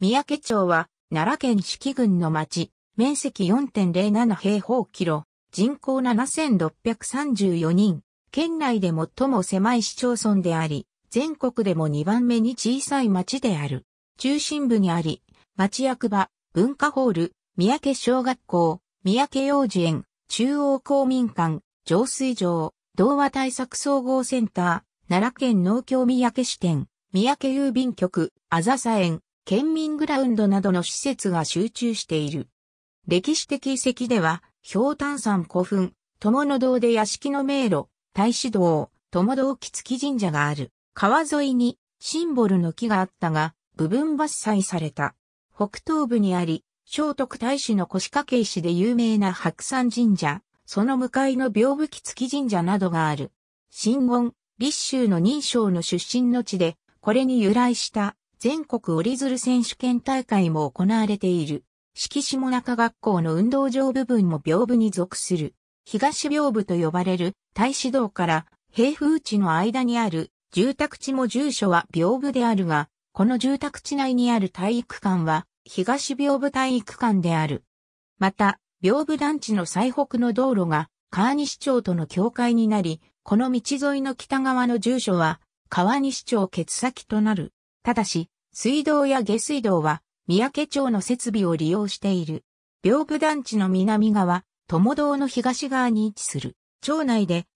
三宅町は、奈良県四季郡の町、面積4.07平方キロ、人口7634人、県内で最も狭い市町村であり、全国でも2番目に小さい町である。中心部にあり、町役場、文化ホール、三宅小学校、三宅幼児園、中央公民館、浄水場、童話対策総合センター、奈良県農協三宅支店、三宅郵便局、あざさ園、県民グラウンドなどの施設が集中している。歴史的遺跡では、氷炭山古墳、友の堂で屋敷の迷路、大師堂、友堂木月神社がある。川沿いにシンボルの木があったが、部分伐採された。北東部にあり、聖徳太子の腰掛け石で有名な白山神社、その向かいの屏風木月神社などがある。新言、立州の認証の出身の地で、これに由来した全国折り鶴選手権大会も行われている。四季下中学校の運動場部分も屏風に属する。東屏風と呼ばれる大市道から平風地の間にある住宅地も住所は屏風であるが、この住宅地内にある体育館は東屏風体育館である。また、屏風団地の最北の道路が川西町との境界になり、この道沿いの北側の住所は川西町決先となる。ただし、水道や下水道は、三宅町の設備を利用している。屏風団地の南側、友堂の東側に位置する。町内で、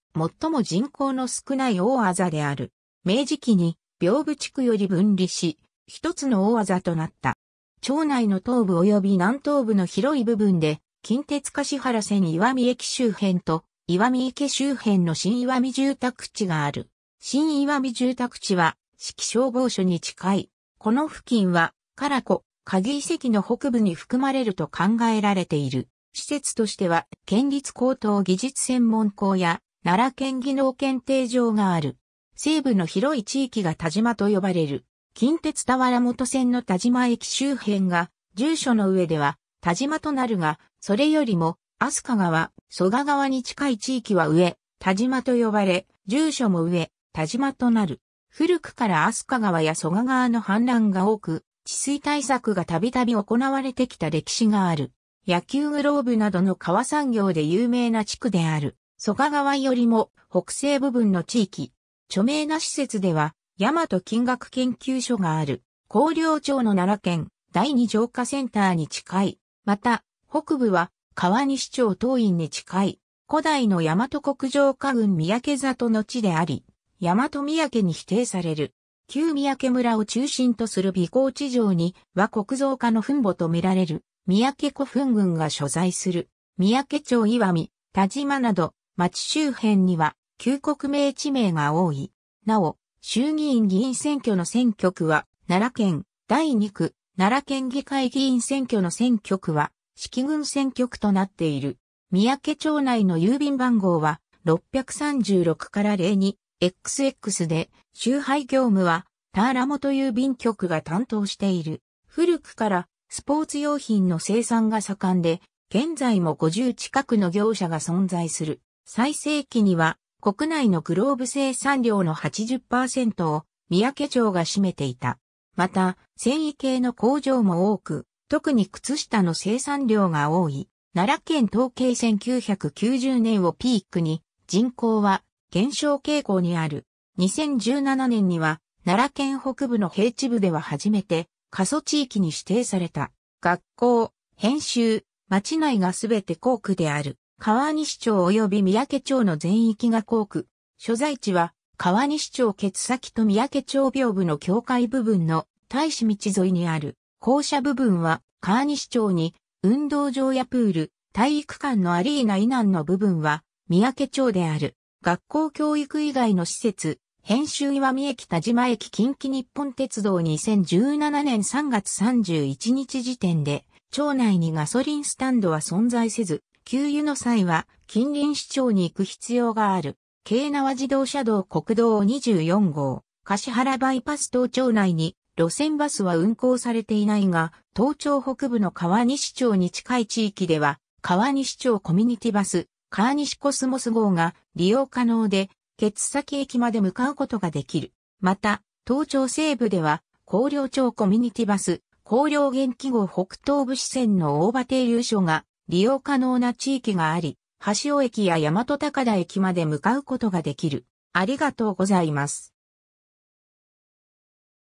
最も人口の少ない大あざである。明治期に、屏風地区より分離し、一つの大あざとなった。町内の東部及び南東部の広い部分で、近鉄橿原線岩見駅周辺と、岩見池周辺の新岩見住宅地がある。新岩見住宅地は、四季消防署に近い。この付近は、カラコ、鍵遺跡の北部に含まれると考えられている。施設としては、県立高等技術専門校や、奈良県技能検定場がある。西部の広い地域が田島と呼ばれる。近鉄田原本線の田島駅周辺が、住所の上では、田島となるが、それよりも、飛鳥川、蘇我川に近い地域は上、田島と呼ばれ、住所も上、田島となる。古くから飛鳥川や蘇我川の氾濫が多く、治水対策がたびたび行われてきた歴史がある。野球グローブなどの川産業で有名な地区である。蘇我川よりも北西部分の地域。著名な施設では、大和金額研究所がある。広陵町の奈良県第二浄化センターに近い。また、北部は川西町東院に近い。古代の大和国上家軍三宅里の地であり、大和三宅に否定される。旧三宅村を中心とする美高地上には国造家の墳墓とみられる三宅古墳群が所在する。三宅町岩見、田島など町周辺には旧国名地名が多い。なお、衆議院議員選挙の選挙区は奈良県第二区、奈良県議会議員選挙の選挙区は式群選挙区となっている。三宅町内の郵便番号は636から02、XX で、集配業務は、ターラモという便局が担当している。古くからスポーツ用品の生産が盛んで、現在も50近くの業者が存在する。最盛期には国内のグローブ生産量の80%を三宅町が占めていた。また、繊維系の工場も多く、特に靴下の生産量が多い。奈良県統計1990年をピークに人口は減少傾向にある。2017年には、奈良県北部の平地部では初めて、過疎地域に指定された。学校、編集、町内がすべて校区である。川西町及び三宅町の全域が校区。所在地は、川西町ケツ先と三宅町屏風の境界部分の大使道沿いにある。校舎部分は、川西町に、運動場やプール、体育館のアリーナ以南の部分は、三宅町である。学校教育以外の施設、編集岩見駅田島駅近畿日本鉄道2017年3月31日時点で、町内にガソリンスタンドは存在せず、給油の際は近隣市町に行く必要がある。京奈和自動車道国道24号、橿原バイパス東町内に路線バスは運行されていないが、東町北部の川西町に近い地域では、川西町コミュニティバス、川西コスモス号が利用可能で、ケツ先駅まで向かうことができる。また、東町西部では、高陵町コミュニティバス、高陵元気号北東部支線の大場停留所が利用可能な地域があり、橋尾駅や大和高田駅まで向かうことができる。ありがとうございます。